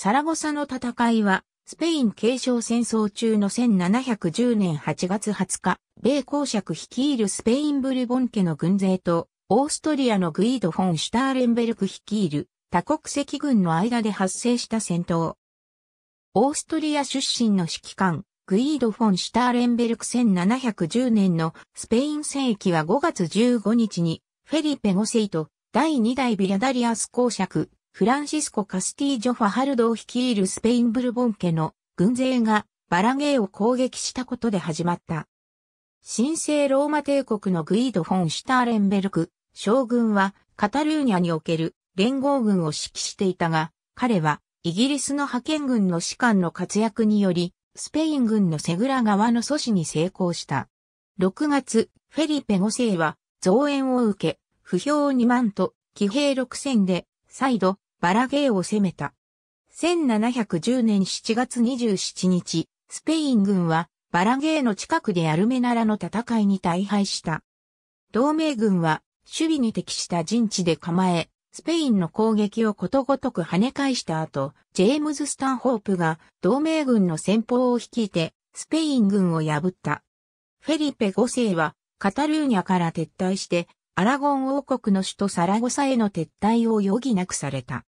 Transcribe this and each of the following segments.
サラゴサの戦いは、スペイン継承戦争中の1710年8月20日、米公爵率いるスペインブルボン家の軍勢と、オーストリアのグイード・フォン・シュターレンベルク率いる多国籍軍の間で発生した戦闘。オーストリア出身の指揮官、グイード・フォン・シュターレンベルク1710年のスペイン戦役は5月15日に、フェリペ・ゴセイと第2代ビラダリアス公爵、フランシスコ・カスティージョ・ファハルドを率いるスペイン・ブルボン家の軍勢がバラゲーを攻撃したことで始まった。神聖ローマ帝国のグイード・フォン・シュターレンベルク、将軍はカタルーニャにおける連合軍を指揮していたが、彼はイギリスの派遣軍の士官の活躍により、スペイン軍のセグラ側の阻止に成功した。6月、フェリペ5世は増援を受け、不評2万と騎兵6 0で、再度バラゲーを攻めた。1710年7月27日、スペイン軍はバラゲーの近くでアルメナラの戦いに大敗した。同盟軍は守備に適した陣地で構え、スペインの攻撃をことごとく跳ね返した後、ジェームズ・スタンホープが同盟軍の先方を率いて、スペイン軍を破った。フェリペ5世は、カタルーニャから撤退して、アラゴン王国の首都サラゴサへの撤退を余儀なくされた。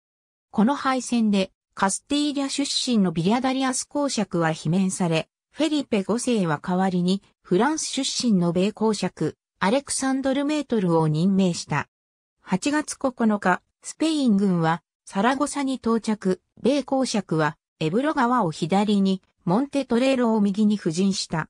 この敗戦で、カスティーリャ出身のビリアダリアス公爵は罷免され、フェリペ5世は代わりに、フランス出身の米公爵、アレクサンドル・メートルを任命した。8月9日、スペイン軍は、サラゴサに到着、米公爵は、エブロ川を左に、モンテトレーロを右に布陣した。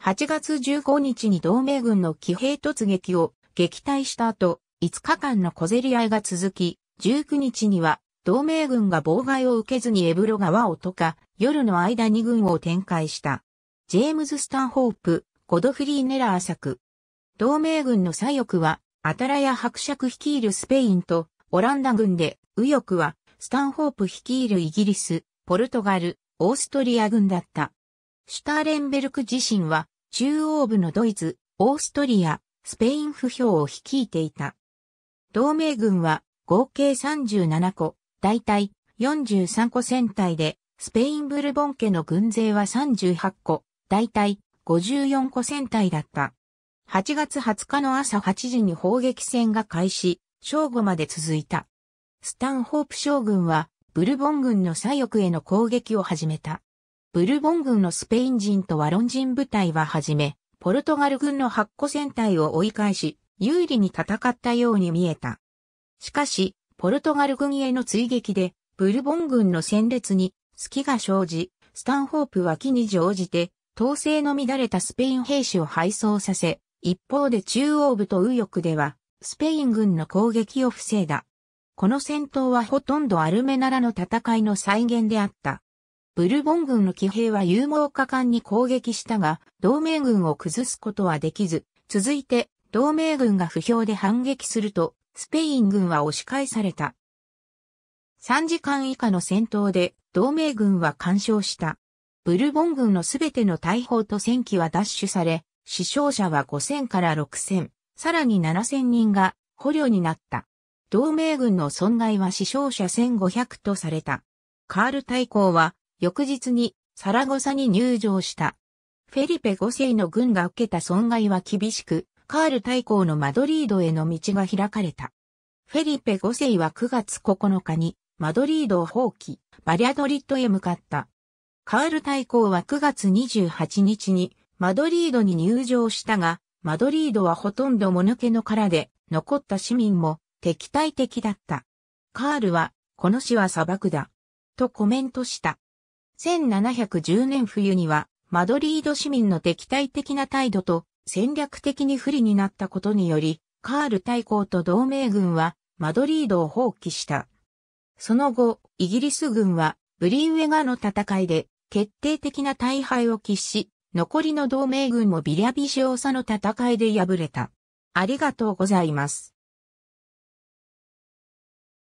8月15日に同盟軍の騎兵突撃を撃退した後、5日間の小競り合いが続き、19日には同盟軍が妨害を受けずにエブロ川を溶か、夜の間に軍を展開した。ジェームズ・スタンホープ、ゴドフリー・ネラー作。同盟軍の左翼は、アタラヤ伯爵率いるスペインと、オランダ軍で、右翼は、スタンホープ率いるイギリス、ポルトガル、オーストリア軍だった。シュターレンベルク自身は、中央部のドイツ、オーストリア、スペイン不評を率いていた。同盟軍は、合計37個、大体43個戦隊で、スペインブルボン家の軍勢は38個、大体54個戦隊だった。8月20日の朝8時に砲撃戦が開始、正午まで続いた。スタンホープ将軍は、ブルボン軍の左翼への攻撃を始めた。ブルボン軍のスペイン人とワロン人部隊ははじめ、ポルトガル軍の8個戦隊を追い返し、有利に戦ったように見えた。しかし、ポルトガル軍への追撃で、ブルボン軍の戦列に隙が生じ、スタンホープは機に乗じて、統制の乱れたスペイン兵士を敗走させ、一方で中央部と右翼では、スペイン軍の攻撃を防いだ。この戦闘はほとんどアルメナラの戦いの再現であった。ブルボン軍の騎兵は勇猛果敢に攻撃したが、同盟軍を崩すことはできず、続いて同盟軍が不評で反撃すると、スペイン軍は押し返された。3時間以下の戦闘で同盟軍は干渉した。ブルボン軍のすべての大砲と戦機は奪取され、死傷者は5000から6000、さらに7000人が捕虜になった。同盟軍の損害は死傷者1500とされた。カール大公は翌日にサラゴサに入場した。フェリペ5世の軍が受けた損害は厳しく、カール大公のマドリードへの道が開かれた。フェリペ5世は9月9日にマドリードを放棄、バリアドリッドへ向かった。カール大公は9月28日にマドリードに入場したが、マドリードはほとんどもぬけの殻で、残った市民も敵対的だった。カールは、この死は砂漠だ。とコメントした。1710年冬には、マドリード市民の敵対的な態度と戦略的に不利になったことにより、カール大公と同盟軍はマドリードを放棄した。その後、イギリス軍はブリンウェガの戦いで決定的な大敗を喫し、残りの同盟軍もビリャビシオサの戦いで敗れた。ありがとうございます。